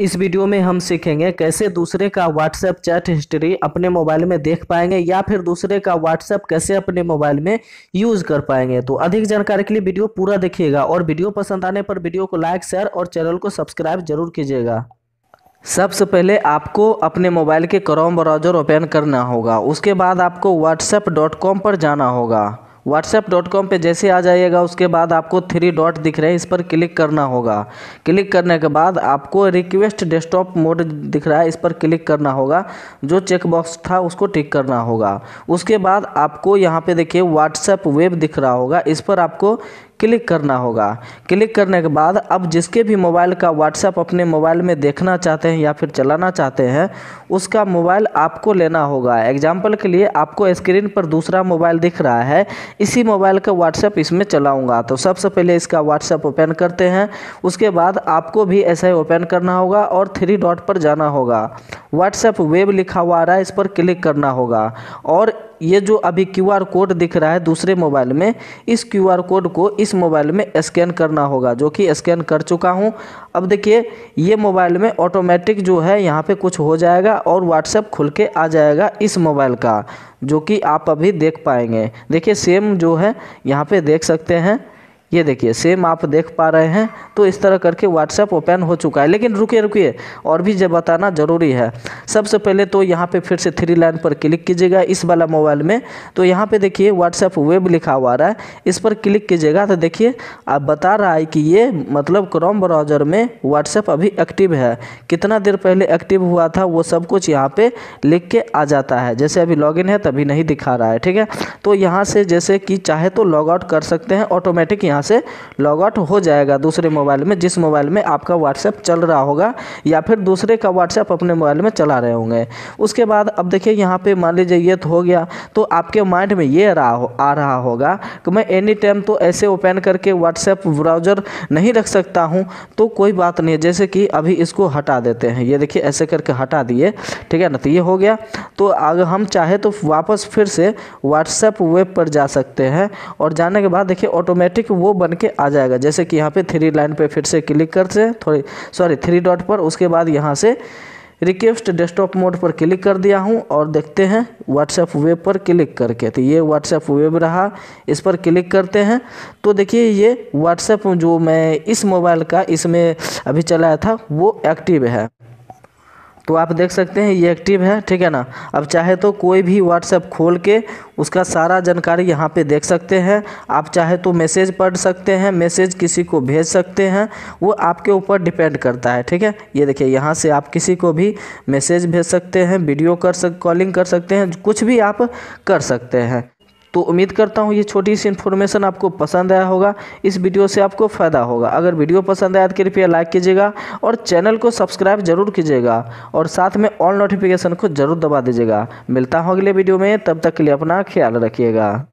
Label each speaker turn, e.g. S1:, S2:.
S1: इस वीडियो में हम सीखेंगे कैसे दूसरे का व्हाट्सएप चैट हिस्ट्री अपने मोबाइल में देख पाएंगे या फिर दूसरे का व्हाट्सएप कैसे अपने मोबाइल में यूज़ कर पाएंगे तो अधिक जानकारी के लिए वीडियो पूरा देखिएगा और वीडियो पसंद आने पर वीडियो को लाइक शेयर और चैनल को सब्सक्राइब जरूर कीजिएगा सबसे पहले आपको अपने मोबाइल के क्रोम ब्राउजर ओपन करना होगा उसके बाद आपको व्हाट्सएप पर जाना होगा व्हाट्सएप डॉट कॉम पर जैसे आ जाइएगा उसके बाद आपको थ्री डॉट दिख रहे हैं इस पर क्लिक करना होगा क्लिक करने के बाद आपको रिक्वेस्ट डेस्कटॉप मोड दिख रहा है इस पर क्लिक करना होगा जो चेकबॉक्स था उसको टिक करना होगा उसके बाद आपको यहाँ पे देखिए व्हाट्सएप वेब दिख रहा होगा इस पर आपको क्लिक करना होगा क्लिक करने के बाद अब जिसके भी मोबाइल का व्हाट्सएप अपने मोबाइल में देखना चाहते हैं या फिर चलाना चाहते हैं उसका मोबाइल आपको लेना होगा एग्जाम्पल के लिए आपको स्क्रीन पर दूसरा मोबाइल दिख रहा है इसी मोबाइल का व्हाट्सएप इसमें चलाऊँगा तो सबसे पहले इसका व्हाट्सएप ओपन करते हैं उसके बाद आपको भी ऐसा ही ओपन करना होगा और थ्री डॉट पर जाना होगा व्हाट्सएप वेब लिखा हुआ आ रहा है इस पर क्लिक करना होगा और ये जो अभी क्यू आर कोड दिख रहा है दूसरे मोबाइल में इस क्यू आर कोड को इस मोबाइल में स्कैन करना होगा जो कि स्कैन कर चुका हूँ अब देखिए ये मोबाइल में ऑटोमेटिक जो है यहाँ पे कुछ हो जाएगा और व्हाट्सएप खुल के आ जाएगा इस मोबाइल का जो कि आप अभी देख पाएंगे देखिए सेम जो है यहाँ पे देख सकते हैं ये देखिए सेम आप देख पा रहे हैं तो इस तरह करके व्हाट्सएप ओपन हो चुका है लेकिन रुकिए रुकिए और भी जब बताना ज़रूरी है सबसे पहले तो यहाँ पे फिर से थ्री लाइन पर क्लिक कीजिएगा इस वाला मोबाइल में तो यहाँ पे देखिए व्हाट्सएप वेब लिखा हुआ रहा है इस पर क्लिक कीजिएगा तो देखिए आप बता रहा है कि ये मतलब क्रोम ब्राउज़र में व्हाट्सएप अभी एक्टिव है कितना देर पहले एक्टिव हुआ था वो सब कुछ यहाँ पर लिख के आ जाता है जैसे अभी लॉग है तभी नहीं दिखा रहा है ठीक है तो यहाँ से जैसे कि चाहे तो लॉग आउट कर सकते हैं ऑटोमेटिक यहाँ यहाँ से लॉग आउट हो जाएगा दूसरे मोबाइल में जिस मोबाइल में आपका व्हाट्सएप चल रहा होगा या फिर दूसरे का व्हाट्सएप अपने मोबाइल में चला रहे होंगे उसके बाद अब देखिए यहाँ पे मान लीजिए ये तो हो गया तो आपके माइंड में ये रहा हो आ रहा होगा कि मैं एनी टाइम तो ऐसे ओपन करके व्हाट्सएप ब्राउज़र नहीं रख सकता हूँ तो कोई बात नहीं है जैसे कि अभी इसको हटा देते हैं ये देखिए ऐसे करके हटा दिए ठीक है ना तो ये हो गया तो अगर हम चाहे तो वापस फिर से व्हाट्सएप वेब पर जा सकते हैं और जाने के बाद देखिए ऑटोमेटिक वो बन के आ जाएगा जैसे कि यहाँ पे थ्री लाइन पे फिर से क्लिक करते हैं थोड़ी सॉरी थ्री डॉट पर उसके बाद यहाँ से रिक्वेस्ट डेस्कटॉप मोड पर क्लिक कर दिया हूँ और देखते हैं व्हाट्सएप वेब पर क्लिक करके तो ये व्हाट्सएप वेब रहा इस पर क्लिक करते हैं तो देखिए ये व्हाट्सएप जो मैं इस मोबाइल का इसमें अभी चलाया था वो एक्टिव है तो आप देख सकते हैं ये एक्टिव है ठीक है ना अब चाहे तो कोई भी व्हाट्सएप खोल के उसका सारा जानकारी यहाँ पे देख सकते हैं आप चाहे तो मैसेज पढ़ सकते हैं मैसेज किसी को भेज सकते हैं वो आपके ऊपर डिपेंड करता है ठीक है ये देखिए यहाँ से आप किसी को भी मैसेज भेज सकते हैं वीडियो कर सक कॉलिंग कर सकते हैं कुछ भी आप कर सकते हैं तो उम्मीद करता हूँ ये छोटी सी इन्फॉर्मेशन आपको पसंद आया होगा इस वीडियो से आपको फ़ायदा होगा अगर वीडियो पसंद आया तो कृपया लाइक कीजिएगा और चैनल को सब्सक्राइब जरूर कीजिएगा और साथ में ऑल नोटिफिकेशन को जरूर दबा दीजिएगा मिलता हूँ अगले वीडियो में तब तक के लिए अपना ख्याल रखिएगा